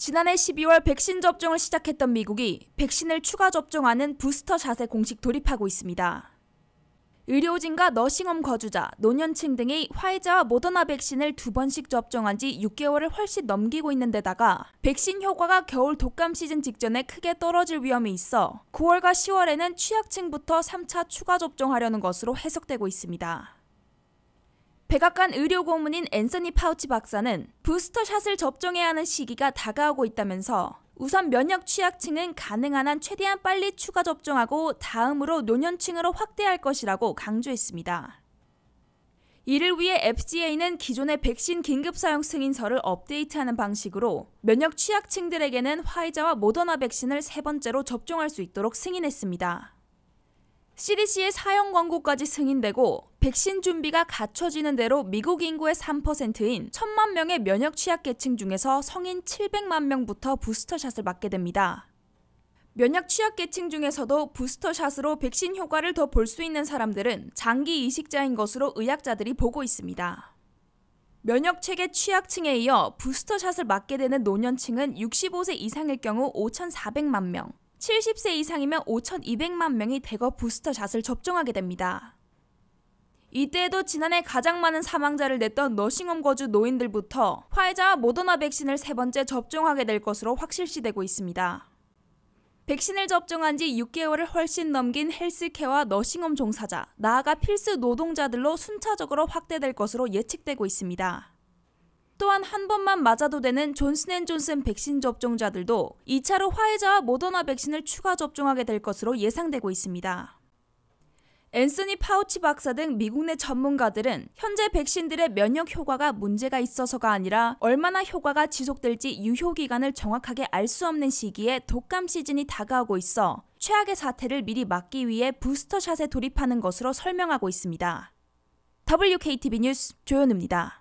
지난해 12월 백신 접종을 시작했던 미국이 백신을 추가 접종하는 부스터샷에 공식 돌입하고 있습니다. 의료진과 너싱홈 거주자, 노년층 등이 화이자와 모더나 백신을 두 번씩 접종한 지 6개월을 훨씬 넘기고 있는 데다가 백신 효과가 겨울 독감 시즌 직전에 크게 떨어질 위험이 있어 9월과 10월에는 취약층부터 3차 추가 접종하려는 것으로 해석되고 있습니다. 백악관 의료 고문인 앤서니 파우치 박사는 부스터 샷을 접종해야 하는 시기가 다가오고 있다면서 우선 면역 취약층은 가능한 한 최대한 빨리 추가 접종하고 다음으로 노년층으로 확대할 것이라고 강조했습니다. 이를 위해 FDA는 기존의 백신 긴급 사용 승인서를 업데이트하는 방식으로 면역 취약층들에게는 화이자와 모더나 백신을 세 번째로 접종할 수 있도록 승인했습니다. CDC의 사용 광고까지 승인되고 백신 준비가 갖춰지는 대로 미국 인구의 3%인 1천만 명의 면역 취약계층 중에서 성인 700만 명부터 부스터샷을 맞게 됩니다. 면역 취약계층 중에서도 부스터샷으로 백신 효과를 더 볼 수 있는 사람들은 장기 이식자인 것으로 의학자들이 보고 있습니다. 면역 체계 취약층에 이어 부스터샷을 맞게 되는 노년층은 65세 이상일 경우 5,400만 명, 70세 이상이면 5,200만 명이 대거 부스터샷을 접종하게 됩니다. 이때에도 지난해 가장 많은 사망자를 냈던 너싱홈 거주 노인들부터 화이자와 모더나 백신을 세 번째 접종하게 될 것으로 확실시되고 있습니다. 백신을 접종한 지 6개월을 훨씬 넘긴 헬스케어와 너싱홈 종사자, 나아가 필수 노동자들로 순차적으로 확대될 것으로 예측되고 있습니다. 또한 한 번만 맞아도 되는 존슨앤존슨 백신 접종자들도 2차로 화이자와 모더나 백신을 추가 접종하게 될 것으로 예상되고 있습니다. 앤서니 파우치 박사 등 미국 내 전문가들은 현재 백신들의 면역 효과가 문제가 있어서가 아니라 얼마나 효과가 지속될지 유효 기간을 정확하게 알 수 없는 시기에 독감 시즌이 다가오고 있어 최악의 사태를 미리 막기 위해 부스터샷에 돌입하는 것으로 설명하고 있습니다. WKTV 뉴스 조현우입니다.